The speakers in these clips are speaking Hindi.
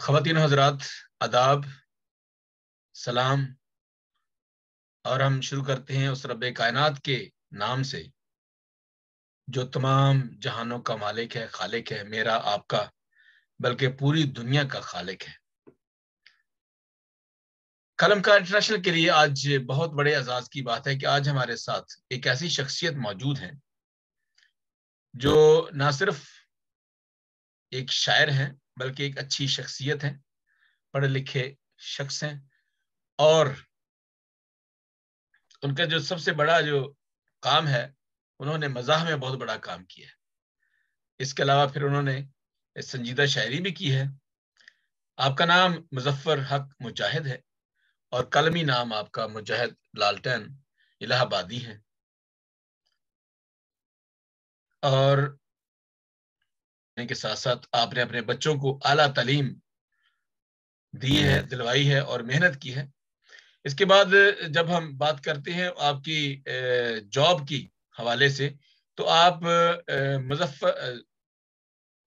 ख़वान हजरात आदाब सलाम और हम शुरू करते हैं उस रब कायनात के नाम से जो तमाम जहानों का मालिक है खालिक है मेरा आपका बल्कि पूरी दुनिया का खालिक है कलम का इंटरनेशनल के लिए आज बहुत बड़े एजाज की बात है कि आज हमारे साथ एक ऐसी शख्सियत मौजूद है जो ना सिर्फ एक शायर हैं बल्कि एक अच्छी शख्सियत हैं पढ़े लिखे शख्स हैं और उनका जो सबसे बड़ा जो काम है उन्होंने मजाह में बहुत बड़ा काम किया है इसके अलावा फिर उन्होंने संजीदा शायरी भी की है आपका नाम मुजफ्फर हक मुजाहिद है और कलमी नाम आपका मुजाहिद लालटेन इलाहाबादी है और करने के साथ साथ आपने अपने बच्चों को आला तलीम दी है दिलवाई है और मेहनत की है इसके बाद जब हम बात करते हैं आपकी जॉब की हवाले से तो आप मुजफ्फर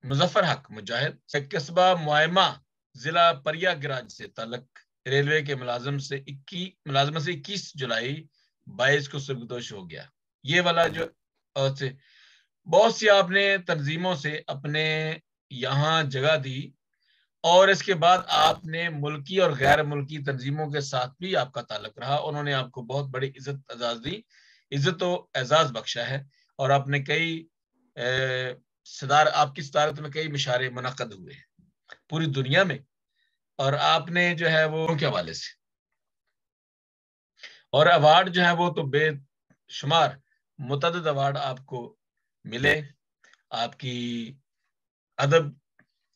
मुजफ्फर हक मुजाहिद कस्बा मुआमा जिला परिया गराज से तलक रेलवे के मुलाजम से इक्की मुलाजमत से इक्कीस जुलाई बाईस को सुबदोश हो गया ये वाला जो बहुत सी आपने तनजीमों से अपने यहाँ जगह दी और इसके बाद आपने मुल्की और गैर मुल्की तनजीमों के साथ भी आपका ताल्लुक रहा उन्होंने आपको बहुत बड़ी इज्जत एजाज दी इज्जत एजाज बख्शा है और आपने कई सदार आपकी सदारत में कई मिशारे मुनद हुए हैं पूरी दुनिया में और आपने जो है वो के हवाले से और अवार्ड जो है वो तो बेशुमार मुतद अवार्ड आपको मिले आपकी अदब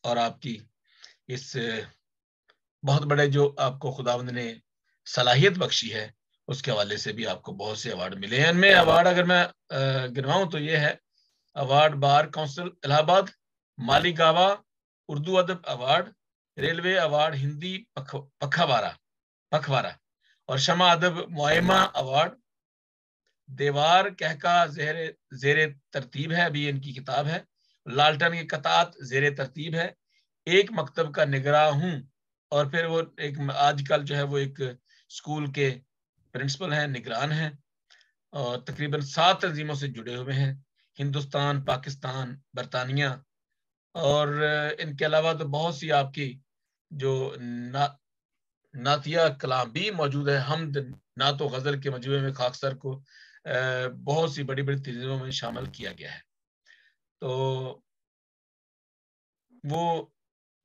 और आपकी इस बहुत बड़े जो आपको खुदावंद ने सलाहियत बख्शी है उसके हवाले से भी आपको बहुत से अवार्ड मिले हैं इनमें अवार्ड अगर मैं गिनवाऊं तो ये है अवार्ड बार काउंसिल इलाहाबाद मालीगावा उर्दू अदब अवार्ड रेलवे अवार्ड हिंदी पखवारा पखवारा और शमा अदब मुआमा अवार्ड देवार कहका जहर जेर तरतीब है अभी इनकी किताब है लालटन के कतात जेर तरतीब है एक मकतब का निगरा हूँ और फिर वो एक आजकल जो है वो एक स्कूल के प्रिंसिपल हैं निगरान हैं और तकरीबन सात तंजीमों से जुड़े हुए हैं हिंदुस्तान पाकिस्तान बरतानिया और इनके अलावा तो बहुत सी आपकी जो ना नातिया कलाम भी मौजूद है हमद नातो गज़ल के मजमू में खाकसर को बहुत सी बड़ी बड़ी तहजीबों में शामिल किया गया है तो वो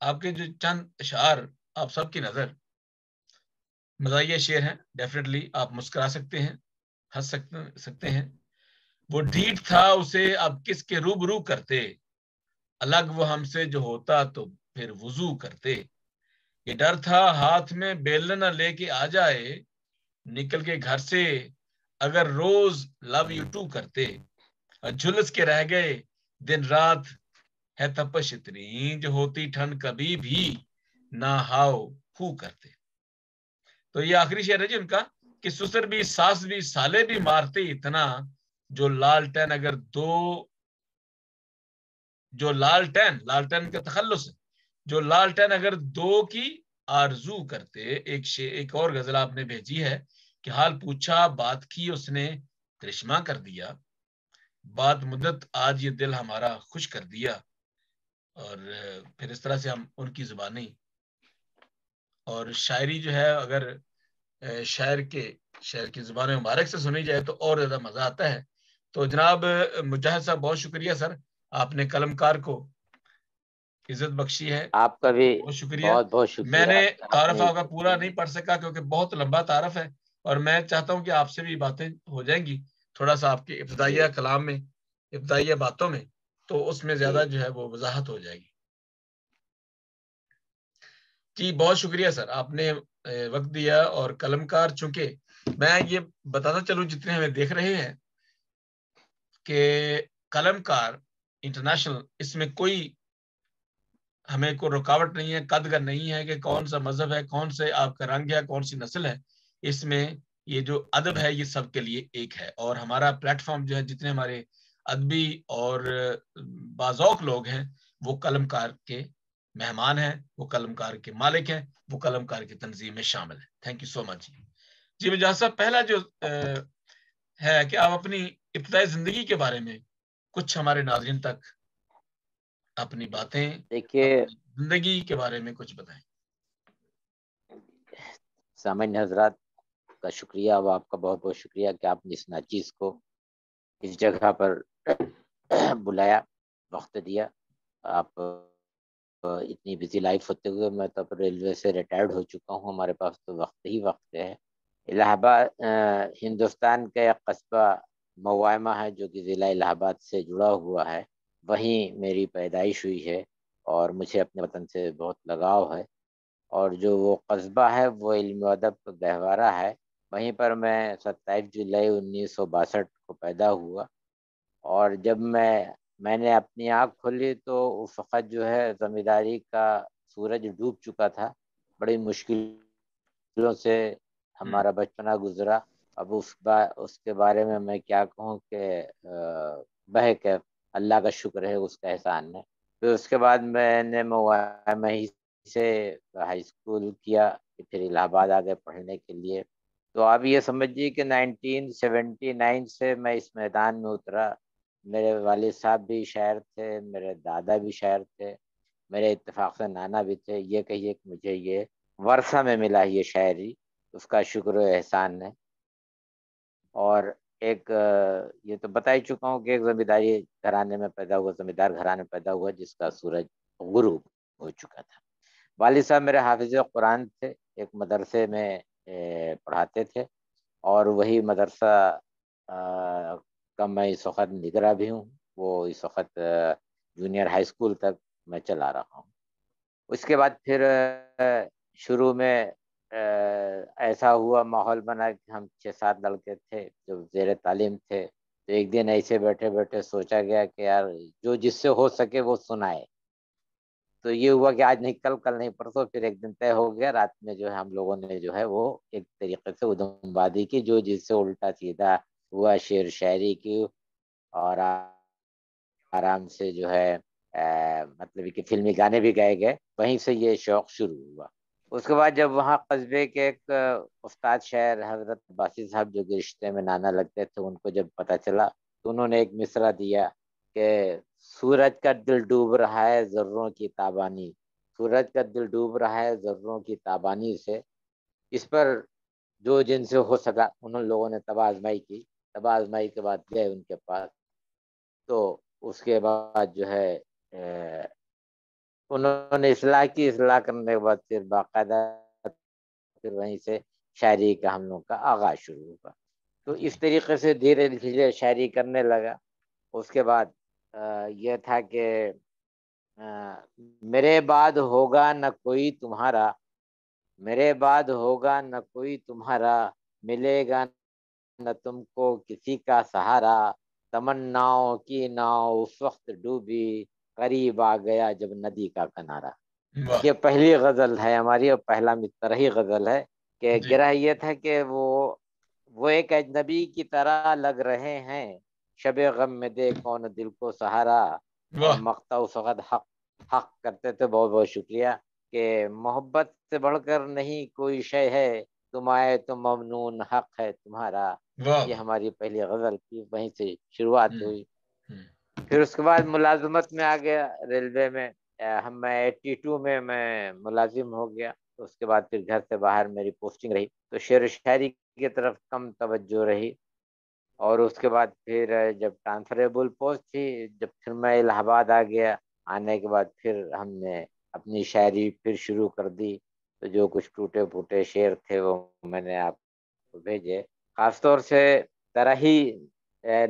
आपके जो चंद अशार आप सबकी नज़र मजाया शेर हैं डेफिनेटली आप मुस्करा सकते हैं हंस सकते सकते हैं वो ढीठ था उसे अब किसके रूब रू करते अलग वो हमसे जो होता तो फिर वजू करते ये डर था हाथ में बेलना लेके आ जाए निकल के घर से अगर रोज लव यू टू करते और झुलस के रह गए दिन रात है तपश इतनी जो होती ठंड कभी भी ना हाओ हु करते तो ये आखिरी शेर है जी उनका कि सुसर भी सास भी साले भी मारते इतना जो लाल टैन अगर दो जो लाल लाल टैन का तखल से जो टैन अगर दो की आरजू करते एक शे, एक और गजल आपने भेजी है कि हाल पूछा बात की उसने करिश्मा कर दिया बात मुद्दत आज ये दिल हमारा खुश कर दिया और फिर इस तरह से हम उनकी जुबानी और शायरी जो है अगर शायर के शायर की जुबान मुबारक से सुनी जाए तो और ज्यादा मजा आता है तो जनाब मुजाहिद साहब बहुत शुक्रिया सर आपने कलमकार को इज्जत बख्शी है आपका भी बहुत शुक्रिया बहुत बहुत शुक्रिया मैंने तारफ का पूरा नहीं पढ़ सका क्योंकि बहुत लंबा तारफ है और मैं चाहता हूँ कि आपसे भी बातें हो जाएंगी थोड़ा सा आपके इब्तदाइया कलाम में इब्तदाइया बातों में तो उसमें ज्यादा जो है वो वजाहत हो जाएगी जी बहुत शुक्रिया सर आपने वक्त दिया और कलमकार चूंकि मैं ये बताना चलूं जितने हमें देख रहे हैं कि कलमकार इंटरनेशनल इसमें कोई हमें कोई रुकावट नहीं है कदगर नहीं है कि कौन सा मजहब है कौन से आपका रंग है कौन सी नस्ल है इसमें ये जो अदब है ये सबके लिए एक है और हमारा प्लेटफॉर्म जो है जितने हमारे अदबी और बाजौक लोग हैं वो कलमकार के मेहमान हैं वो कलमकार के मालिक हैं वो कलमकार की तंजीम में शामिल है थैंक यू सो मच जी मिजाज साहब पहला जो आ, है कि आप अपनी इब्तदाई जिंदगी के बारे में कुछ हमारे नाजरन तक अपनी बातें देखिए जिंदगी के बारे में कुछ बताएं सामान्य हजरात आपका शुक्रिया व आपका बहुत बहुत शुक्रिया कि आपने इस नाचीज़ को इस जगह पर बुलाया वक्त दिया आप इतनी बिजी लाइफ होते हुए मैं तो रेलवे से रिटायर्ड हो चुका हूँ हमारे पास तो वक्त ही वक्त है इलाहाबाद हिंदुस्तान का एक कस्बा मवामा है जो कि ज़िला इलाहाबाद से जुड़ा हुआ है वहीं मेरी पैदाइश हुई है और मुझे अपने वतन से बहुत लगाव है और जो वो कस्बा है वो इल्म अदब का गहवारा है वहीं पर मैं 27 जुलाई उन्नीस को पैदा हुआ और जब मैं मैंने अपनी आँख खोली तो उस वक़्त जो है ज़मींदारी का सूरज डूब चुका था बड़ी मुश्किलों से हमारा हम्म। बचपना गुजरा अब उस बा, उसके बारे में मैं क्या कहूँ कि बह के अल्लाह का शुक्र है उसका एहसान है फिर उसके बाद मैंने मोबाइल ही से हाई स्कूल किया फिर इलाहाबाद आ गए पढ़ने के लिए तो आप ये समझिए कि 1979 से मैं इस मैदान में उतरा मेरे वालिद साहब भी शायर थे मेरे दादा भी शायर थे मेरे इतफाक़ से नाना भी थे ये कहिए कि मुझे ये वर्षा में मिला ये शायरी उसका शुक्र एहसान है और एक ये तो बता ही चुका हूँ कि एक जमींदारी घराने में पैदा हुआ जमींदार घराने में पैदा हुआ जिसका सूरज गुरु हो चुका था वालिद साहब मेरे हाफिज कुरान थे एक मदरसे में पढ़ाते थे और वही मदरसा का मैं इस वक्त निगरा भी हूँ वो इस वक्त जूनियर हाई स्कूल तक मैं चला रहा हूँ उसके बाद फिर शुरू में ऐसा हुआ माहौल बना कि हम छः सात लड़के थे जो जेर तालीम थे तो एक दिन ऐसे बैठे बैठे सोचा गया कि यार जो जिससे हो सके वो सुनाए तो ये हुआ कि आज नहीं कल कल नहीं परसों फिर एक दिन तय हो गया रात में जो है हम लोगों ने जो है वो एक तरीके से उधमबादी की जो जिससे उल्टा सीधा हुआ शेर शायरी की और आराम से जो है आ, मतलब कि फिल्मी गाने भी गाए गए वहीं से ये शौक शुरू हुआ उसके बाद जब वहाँ कस्बे के एक उस्ताद शायर हजरत बासी साहब जो कि रिश्ते में नाना लगते थे उनको जब पता चला तो उन्होंने एक मिसरा दिया के सूरज का दिल डूब रहा है जर्रों की ताबानी सूरज का दिल डूब रहा है जर्रों की ताबानी से इस पर जो जिनसे हो सका उन लोगों ने तबाजमाई की तबाजमाई के बाद गए उनके पास तो उसके बाद जो है उन्होंने इसलाह की इसलाह करने के बाद फिर बाकायदा फिर वहीं से शायरी का हम लोग का आगाज शुरू हुआ तो इस तरीके से धीरे धीरे शायरी करने लगा उसके बाद यह था कि मेरे बाद होगा न कोई तुम्हारा मेरे बाद होगा न कोई तुम्हारा मिलेगा न तुमको किसी का सहारा तमन्नाओं की नाव उस वक्त डूबी करीब आ गया जब नदी का किनारा ये पहली गजल है हमारी और पहला मित्र ही गजल है कि गिरा ये था कि वो वो एक अजनबी की तरह लग रहे हैं शब गम में दे कौन दिल को सहारा मकता सगत हक हक करते थे बहुत बहुत शुक्रिया कि मोहब्बत से बढ़कर नहीं कोई शय है तुम आए तो ममनून हक है तुम्हारा ये हमारी पहली गजल थी वहीं से शुरुआत हम्म, हुई हम्म। फिर उसके बाद मुलाजमत में आ गया रेलवे में हम मैं एट्टी टू में मैं मुलाजिम हो गया तो उसके बाद फिर घर से बाहर मेरी पोस्टिंग रही तो शेर शायरी की तरफ कम तवज्जो रही और उसके बाद फिर जब ट्रांसफरेबल पोस्ट थी जब फिर मैं इलाहाबाद आ गया आने के बाद फिर हमने अपनी शायरी फिर शुरू कर दी तो जो कुछ टूटे फूटे शेर थे वो मैंने आपको भेजे ख़ासतौर से तरह ही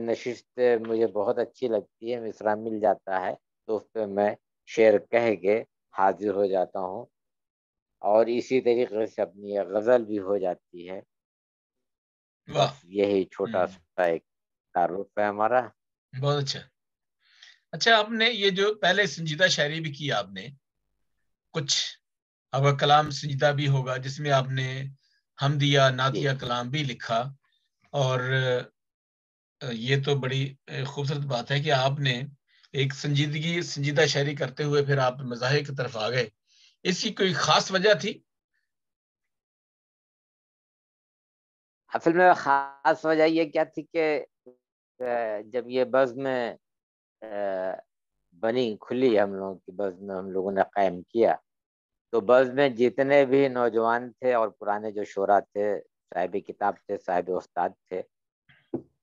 नशिस्त मुझे बहुत अच्छी लगती है मिसरा मिल जाता है तो उस पर मैं शेर कह के हाजिर हो जाता हूँ और इसी तरीके से अपनी गज़ल भी हो जाती है यही छोटा हम्म। सा एक तारुफ है हमारा बहुत अच्छा अच्छा आपने ये जो पहले संजीदा शायरी भी की आपने कुछ आपका कलाम संजीदा भी होगा जिसमें आपने हमदिया नातिया कलाम भी लिखा और ये तो बड़ी खूबसूरत बात है कि आपने एक संजीदगी संजीदा शायरी करते हुए फिर आप मज़ाहिर की तरफ आ गए इसकी कोई खास वजह थी असल में खास वजह ये क्या थी कि जब ये में बनी खुली हम लोगों की में हम लोगों ने कायम किया तो बज़ में जितने भी नौजवान थे और पुराने जो शोरा थे साहिब किताब थे साहिब उस्ताद थे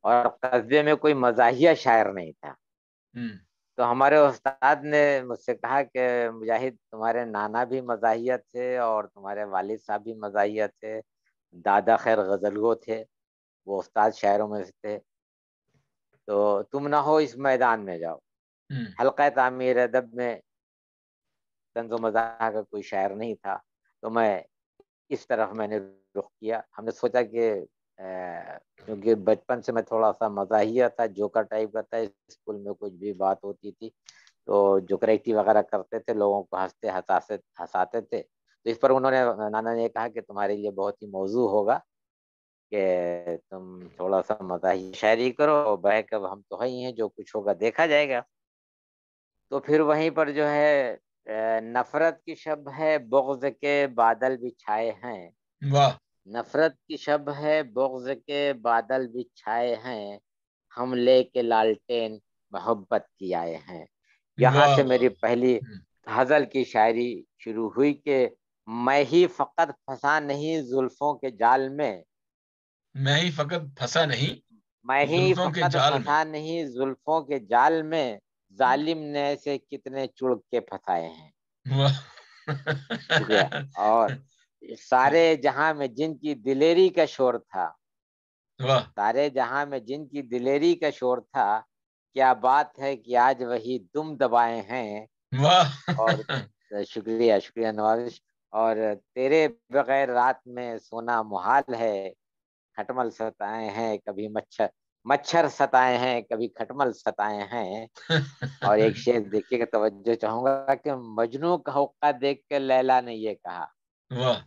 और कस्बे में कोई मजाहिया शायर नहीं था तो हमारे उस्ताद ने मुझसे कहा कि मुजाहिद तुम्हारे नाना भी मजाहिया थे और तुम्हारे वालिद साहब भी मजाहिया थे दादा खैर गज़लगो थे वो उस्ताद शायरों में से थे तो तुम ना हो इस मैदान में जाओ हम्म। हल्का तामीर अदब में तंग मजा का कोई शायर नहीं था तो मैं इस तरफ मैंने रुख किया हमने सोचा कि क्योंकि बचपन से मैं थोड़ा सा मजाहिया था जोकर टाइप का था स्कूल में कुछ भी बात होती थी तो जोकर वगैरह करते थे लोगों को हंसते हंसाते हंसाते थे तो इस पर उन्होंने नाना ने कहा कि तुम्हारे लिए बहुत ही मौजू होगा कि तुम थोड़ा सा मजाही शायरी करो बह कब हम तो है ही हैं जो कुछ होगा देखा जाएगा तो फिर वहीं पर जो है नफरत की शब है बुग्ज के बादल भी छाए हैं वाह नफरत की शब है बुग्ज के बादल भी छाए हैं हम ले के लालटेन मोहब्बत की आए हैं यहाँ से मेरी पहली हजल हम्म। की शायरी शुरू हुई के मैं ही फकत फंसा नहीं जुल्फों के जाल में मैं ही फकत फंसा नहीं मैं ही फकत फंसा नहीं जुल्फों के जाल में जालिम ने ऐसे कितने चुड़ के फंसाए हैं और सारे जहां में जिनकी दिलेरी का शोर था सारे जहां में जिनकी दिलेरी का शोर था क्या बात है कि आज वही दुम दबाए हैं और शुक्रिया शुक्रिया नवाज और तेरे बगैर रात में सोना मुहाल है खटमल सताए हैं कभी मच्छर मच्छर सताए हैं कभी खटमल सताए हैं और एक शेर देखिएगा तवज्जो चाहूंगा कि मजनू का हुक्का देख के लैला ने ये कहा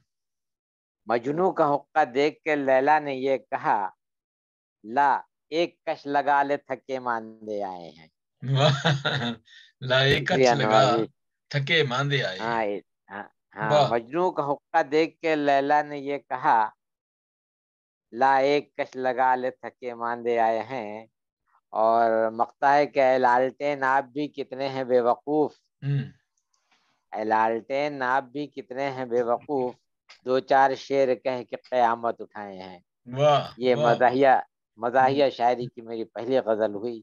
मजनू का हुक्का देख के लैला ने ये कहा ला एक कश लगा ले थके मांदे आए हैं ला एक कश लगा थके मांदे आए हाँ हाँ मजनू का हुक्का देख के लैला ने ये कहा ला एक कश लगा ले थके मांदे आए हैं और मकता है कि लालटेन आप भी कितने हैं बेवकूफ हम्म। लालटेन आप भी कितने हैं बेवकूफ दो चार शेर कह के कयामत उठाए हैं ये मजाहिया मजाहिया हम्म। शायरी की मेरी पहली गजल हुई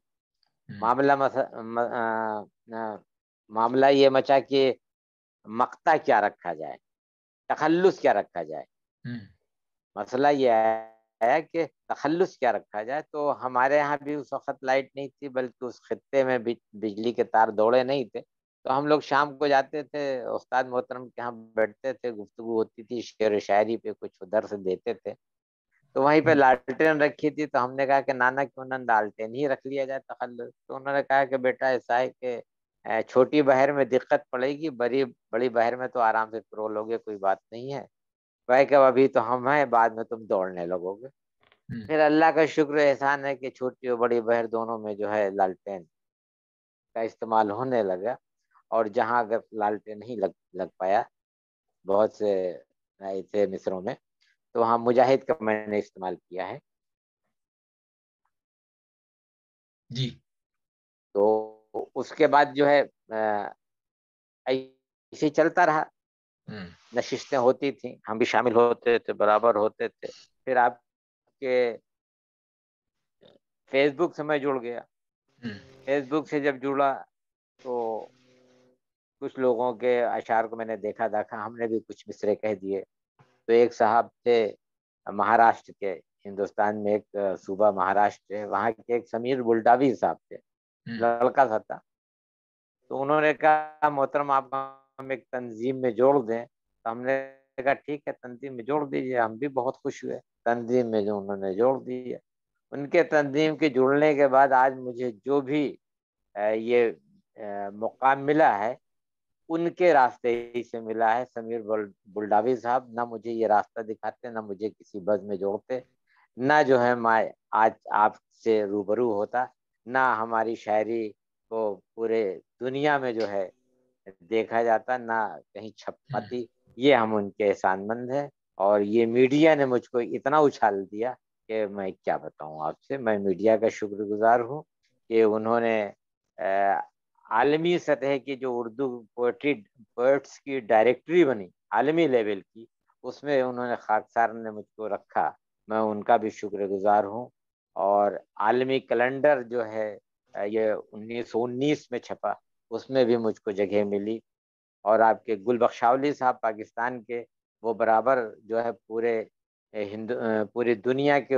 हम्म। मामला मस, म, आ, आ, मामला ये मचा कि मकता क्या रखा जाए तखल्लुस क्या रखा जाए हम्म। मसला यह है कि तखल्लुस क्या रखा जाए तो हमारे यहाँ भी उस वक्त लाइट नहीं थी बल्कि उस खत्ते में बिजली के तार दौड़े नहीं थे तो हम लोग शाम को जाते थे उस्ताद मोहतरम के यहाँ बैठते थे गुफ्तु होती थी शेर शायरी पे कुछ उधर से देते थे तो वहीं पे हम्म। लालटेन रखी थी तो हमने कहा कि नाना क्यों ना लालटेन ही रख लिया जाए तखल्लुस तो उन्होंने कहा कि बेटा ऐसा है कि छोटी बहर में दिक्कत पड़ेगी बड़ी बड़ी बहर में तो आराम से प्रो लोगे कोई बात नहीं है वह कब अभी तो हम हैं बाद में तुम दौड़ने लगोगे हम्म। फिर अल्लाह का शुक्र एहसान है कि छोटी और बड़ी बहर दोनों में जो है लालटेन का इस्तेमाल होने लगा और जहाँ अगर लालटेन नहीं लग लग पाया बहुत से थे मिस्रों में तो वहाँ मुजाहिद का मैंने इस्तेमाल किया है जी तो उसके बाद जो है ऐसे चलता रहा हम्म। नशिस्तें होती थी हम भी शामिल होते थे बराबर होते थे फिर आपके फेसबुक से मैं जुड़ गया हम्म। फेसबुक से जब जुड़ा तो कुछ लोगों के अशार को मैंने देखा देखा हमने भी कुछ मिसरे कह दिए तो एक साहब थे महाराष्ट्र के हिंदुस्तान में एक सूबा महाराष्ट्र है वहाँ के एक समीर बुलडावी साहब थे हम्म। लड़का था, था तो उन्होंने कहा मोहतरम आप हम एक तंजीम में जोड़ दें तो हमने कहा ठीक है तंजीम में जोड़ दीजिए हम भी बहुत खुश हुए तंजीम में जो उन्होंने जोड़ दिया उनके तंजीम के जुड़ने के बाद आज मुझे जो भी ये मुकाम मिला है उनके रास्ते ही से मिला है समीर बुलडावी साहब ना मुझे ये रास्ता दिखाते ना मुझे किसी बस में जोड़ते ना जो है मैं आज आपसे रूबरू होता ना हमारी शायरी को पूरे दुनिया में जो है देखा जाता ना कहीं छप पाती ये हम उनके एहसानमंद है और ये मीडिया ने मुझको इतना उछाल दिया कि मैं क्या बताऊं आपसे मैं मीडिया का शुक्रगुजार हूं कि उन्होंने आलमी सतह की जो उर्दू पोइट्री पोट्स की डायरेक्टरी बनी आलमी लेवल की उसमें उन्होंने खाकसार ने मुझको रखा मैं उनका भी शुक्रगुजार हूँ और आलमी कैलेंडर जो है ये 1919 में छपा उसमें भी मुझको जगह मिली और आपके गुल साहब पाकिस्तान के वो बराबर जो है पूरे हिंदू पूरी दुनिया के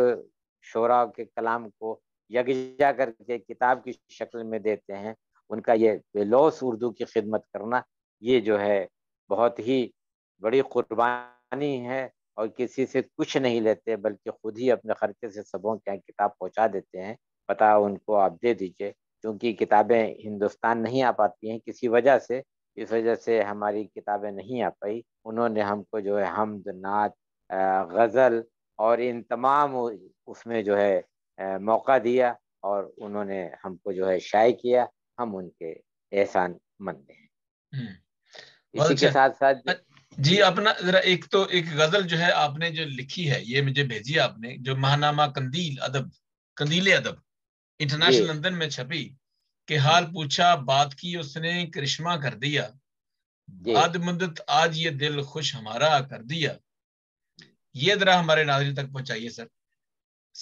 शोरा के कलाम को यकजा करके किताब की शक्ल में देते हैं उनका ये बेलोस उर्दू की खिदमत करना ये जो है बहुत ही बड़ी कुर्बानी है और किसी से कुछ नहीं लेते बल्कि खुद ही अपने खर्चे से सबों के यहाँ किताब पहुँचा देते हैं पता उनको आप दे दीजिए क्योंकि किताबें हिंदुस्तान नहीं आ पाती हैं किसी वजह से इस वजह से हमारी किताबें नहीं आ पाई उन्होंने हमको जो है हमद नात गज़ल और इन तमाम उसमें जो है मौका दिया और उन्होंने हमको जो है शाये किया हम उनके एहसान मंद हैं हम्म। इसी के अच्छा। साथ साथ जी अपना जरा एक तो एक गजल जो है आपने जो लिखी है ये मुझे भेजी आपने जो महानामा कंदील अदब कंदीले अदब इंटरनेशनल लंदन में छपी के हाल पूछा बात की उसने करिश्मा कर दिया आद मुदत आज ये दिल खुश हमारा कर दिया ये जरा हमारे नाजरी तक पहुंचाइए सर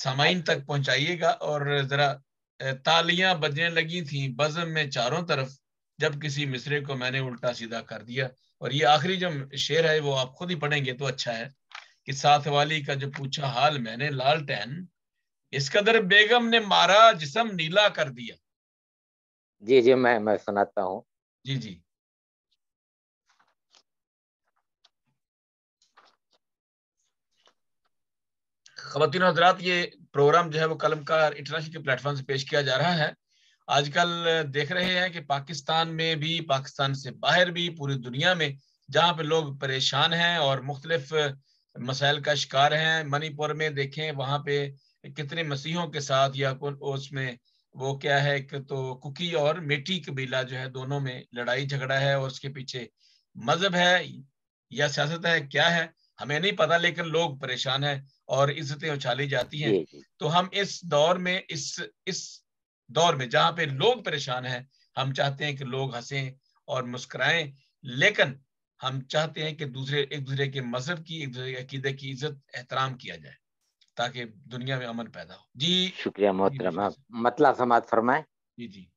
सामाइन तक पहुंचाइएगा और जरा तालियां बजने लगी थी बजम में चारों तरफ जब किसी मिसरे को मैंने उल्टा सीधा कर दिया और ये आखिरी जो शेर है वो आप खुद ही पढ़ेंगे तो अच्छा है कि साथ वाली का जो पूछा हाल मैंने लाल टहन इस कदर बेगम ने मारा जिसम नीला कर दिया जी जी मैं मैं सुनाता हूँ जी जी खवतिन हजरात ये प्रोग्राम जो है वो कलमकार इंटरनेशनल के प्लेटफॉर्म से पेश किया जा रहा है आजकल देख रहे हैं कि पाकिस्तान में भी पाकिस्तान से बाहर भी पूरी दुनिया में जहाँ पे लोग परेशान हैं और मुख्तलिफ मसाइल का शिकार हैं मणिपुर में देखें वहाँ पे कितने मसीहों के साथ या उसमें वो क्या है कि तो कुकी और मेटी कबीला जो है दोनों में लड़ाई झगड़ा है और उसके पीछे मजहब है या सियासत है क्या है हमें नहीं पता लेकिन लोग परेशान हैं और इज्जतें उछाली जाती हैं तो हम इस दौर में इस इस दौर में जहां पे लोग परेशान हैं हम चाहते हैं कि लोग हंसें और मुस्कुराएं लेकिन हम चाहते हैं कि दूसरे एक दूसरे के मजहब की एक दूसरे के अकीदे की इज्जत एहतराम किया जाए ताकि दुनिया में अमन पैदा हो जी शुक्रिया मोहतरम मतलब समाज फरमाए जी जी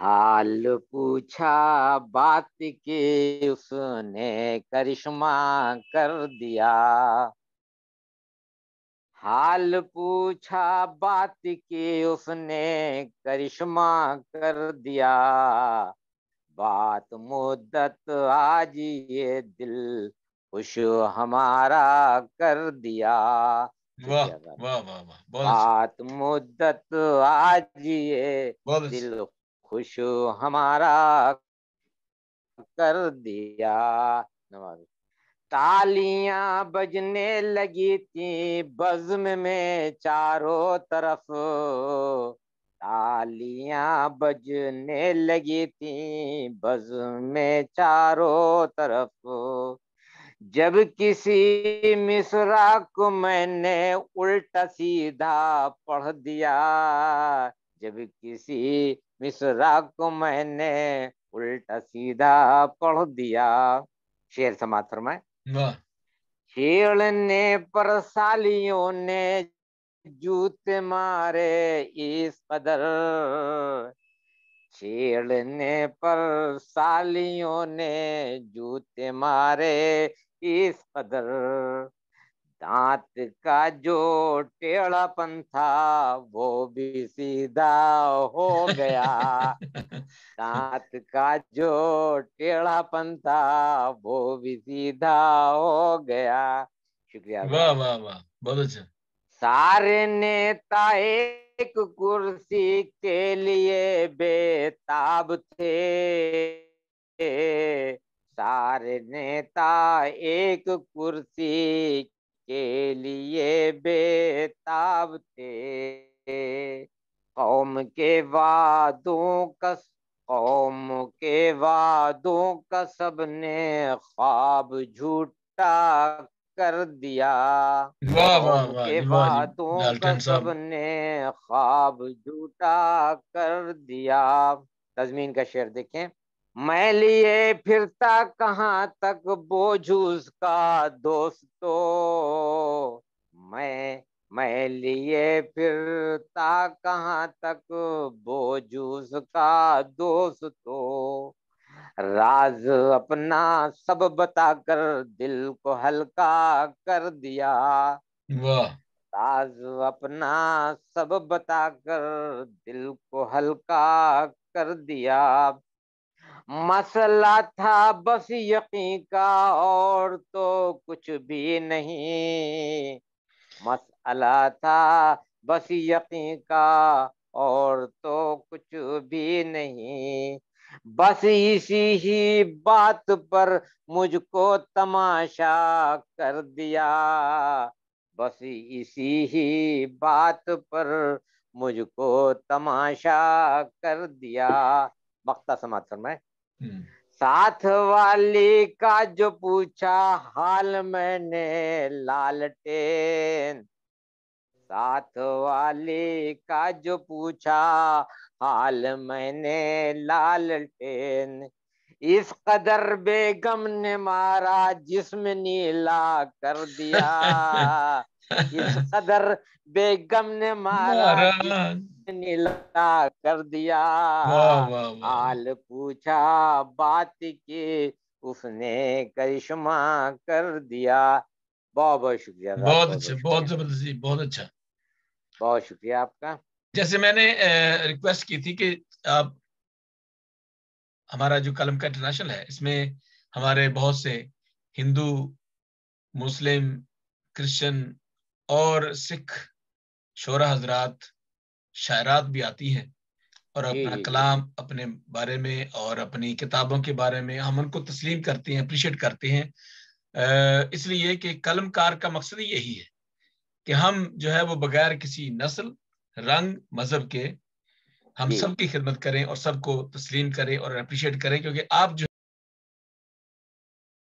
हाल पूछा बात के उसने करिश्मा कर दिया हाल पूछा बात की उसने करिश्मा कर दिया बात मुद्दत आज ये दिल खुश हमारा कर दिया वाह वाह वाह बात मुद्दत आज ये दिल खुश हमारा कर दिया नमस्कार तालियां बजने लगी थी बजम में चारों तरफ तालियां बजने लगी थी बजम में चारों तरफ जब किसी मिसरा को मैंने उल्टा सीधा पढ़ दिया जब किसी मिसरा को मैंने उल्टा सीधा पढ़ दिया शेर समात्र में खेलने पर सालियों ने जूते मारे इस कदर छेड़ने पर सालियों ने जूते मारे इस कदर दांत का जो टेढ़ापन था वो भी सीधा हो गया दांत का जो टेढ़ापन था वो भी सीधा हो गया शुक्रिया वाह वाह वाह बहुत अच्छा सारे नेता एक कुर्सी के लिए बेताब थे सारे नेता एक कुर्सी के लिए बेताब थे कौम के वादों का कौम के वादों का सबने ख्वाब झूठा कर दिया कौम के वादों का सबने ख्वाब झूठा कर दिया तजमीन का शेर देखें मैं लिए फिरता कहाँ तक बोझ उसका दोस्तों मैं मैं लिए फिरता कहाँ तक बोझ उसका दोस्तों राज अपना सब बताकर दिल को हल्का कर दिया राज अपना सब बताकर दिल को हल्का कर दिया मसला था बस यकीन का और तो कुछ भी नहीं मसला था बस यकी का और तो कुछ भी नहीं बस इसी ही बात पर मुझको तमाशा कर दिया बस इसी ही बात पर मुझको तमाशा कर दिया वक्ता समाज फरमाए साथ वाली का जो पूछा हाल मैंने लालटेन साथ वाली का जो पूछा हाल मैंने लालटेन इस कदर बेगम ने मारा जिसम नीला कर दिया इस कदर बेगम ने मारा नीला कर दिया हाल पूछा बात के उसने करिश्मा कर दिया बहुत बहुत शुक्रिया बहुत अच्छा बहुत जबरदस्त बहुत अच्छा बहुत शुक्रिया आपका जैसे मैंने रिक्वेस्ट की थी कि आप हमारा जो कलम का इंटरनेशनल है इसमें हमारे बहुत से हिंदू मुस्लिम क्रिश्चियन और सिख शोरा हजरात शायरात भी आती है और अपना कलाम अपने बारे में और अपनी किताबों के बारे में हम उनको तस्लीम करते हैं अप्रिशिएट करते हैं इसलिए कि कलमकार का मकसद यही है कि हम जो है वो बगैर किसी नस्ल रंग मजहब के हम सबकी खिदमत करें और सबको तस्लीम करें और अप्रिशिएट करें क्योंकि आप जो